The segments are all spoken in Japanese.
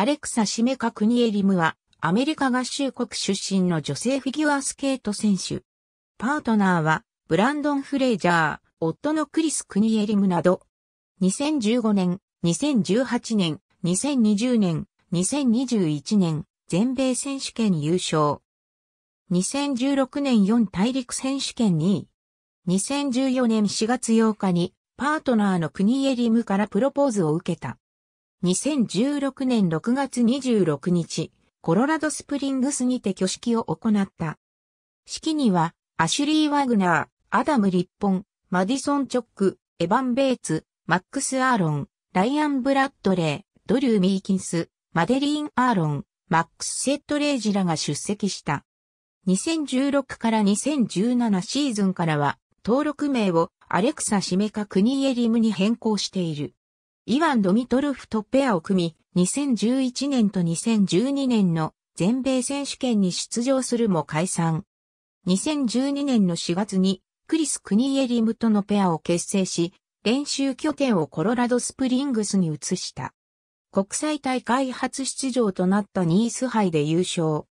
アレクサ・シメカ・クニエリムは、アメリカ合衆国出身の女性フィギュアスケート選手。パートナーは、ブランドン・フレイジャー、夫のクリス・クニエリムなど、2015年、2018年、2020年、2021年、全米選手権優勝。2016年4大陸選手権2位。2014年4月8日に、パートナーのクニエリムからプロポーズを受けた。2016年6月26日、コロラドスプリングスにて挙式を行った。式には、アシュリー・ワグナー、アダム・リッポン、マディソン・チョック、エヴァン・ベイツ、マックス・アーロン、ライアン・ブラッドレイ、ドリュー・ミーキンス、マデリーン・アーロン、マックス・セット・レイジらが出席した。2016から2017シーズンからは、登録名をアレクサ・シメカ・クニエリムに変更している。イワン・ドミトルフとペアを組み、2011年と2012年の全米選手権に出場するも解散。2012年の4月にクリス・クニエリムとのペアを結成し、練習拠点をコロラドスプリングスに移した。国際大会初出場となったニース杯で優勝。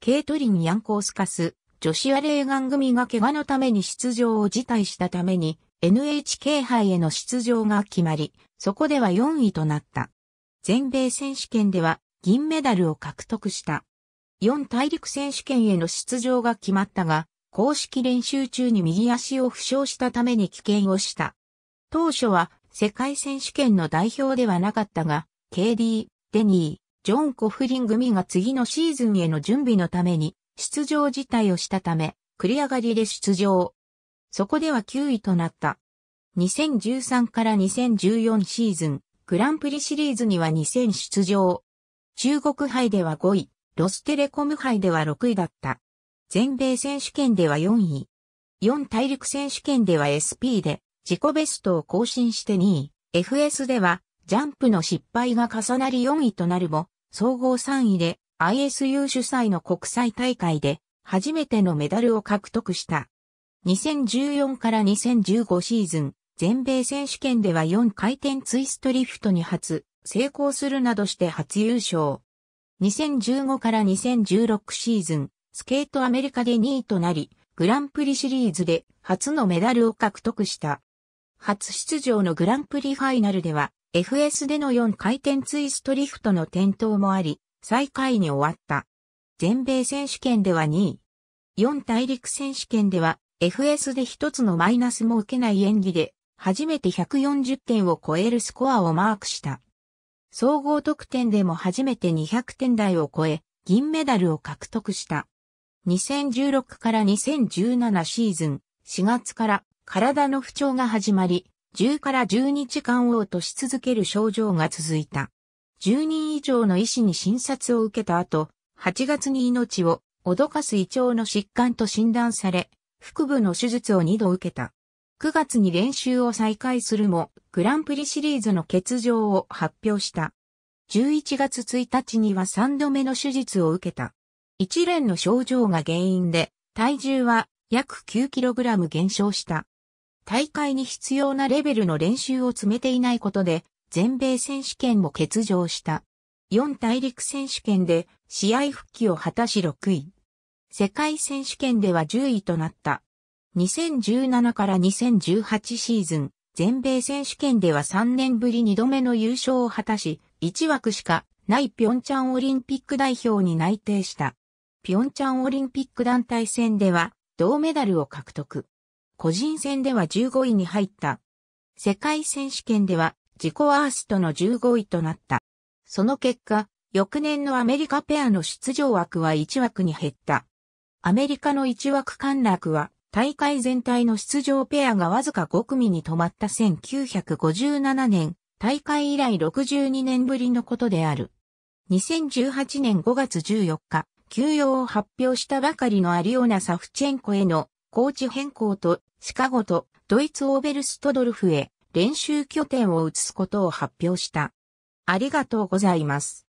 ケイトリン・ヤンコースカス、女子アレーガン組が怪我のために出場を辞退したために NHK 杯への出場が決まり、そこでは4位となった。全米選手権では銀メダルを獲得した。4大陸選手権への出場が決まったが、公式練習中に右足を負傷したために棄権をした。当初は世界選手権の代表ではなかったが、KD、デニー、ジョン・コフリン組が次のシーズンへの準備のために出場辞退をしたため、繰り上がりで出場。そこでは9位となった。2013から2014シーズン、グランプリシリーズには2000出場。中国杯では5位、ロステレコム杯では6位だった。全米選手権では4位。4大陸選手権では SP で自己ベストを更新して2位。FS ではジャンプの失敗が重なり4位となるも、総合3位で ISU 主催の国際大会で初めてのメダルを獲得した。2014から2015シーズン、全米選手権では4回転ツイストリフトに初、成功するなどして初優勝。2015から2016シーズン、スケートアメリカで2位となり、グランプリシリーズで初のメダルを獲得した。初出場のグランプリファイナルでは、FS での4回転ツイストリフトの転倒もあり、最下位に終わった。全米選手権では2位。4大陸選手権では、FS で一つのマイナスも受けない演技で、初めて140点を超えるスコアをマークした。総合得点でも初めて200点台を超え、銀メダルを獲得した。2016から2017シーズン4月から体の不調が始まり、10から12時間を落とし続ける症状が続いた。10人以上の医師に診察を受けた後、8月に命を脅かす胃腸の疾患と診断され、腹部の手術を2度受けた。9月に練習を再開するも、グランプリシリーズの欠場を発表した。11月1日には3度目の手術を受けた。一連の症状が原因で、体重は約 9kg 減少した。大会に必要なレベルの練習を詰めていないことで、全米選手権も欠場した。4大陸選手権で試合復帰を果たし6位。世界選手権では10位となった。2017から2018シーズン、全米選手権では3年ぶり2度目の優勝を果たし、1枠しかないピョンチャンオリンピック代表に内定した。ピョンチャンオリンピック団体戦では銅メダルを獲得。個人戦では15位に入った。世界選手権では自己ワーストの15位となった。その結果、翌年のアメリカペアの出場枠は1枠に減った。アメリカの1枠陥落は大会全体の出場ペアがわずか5組に止まった1957年、大会以来62年ぶりのことである。2018年5月14日、休養を発表したばかりのアリオナ・サフチェンコへのコーチ変更とシカゴとドイツ・オーベルストドルフへ練習拠点を移すことを発表した。ありがとうございます。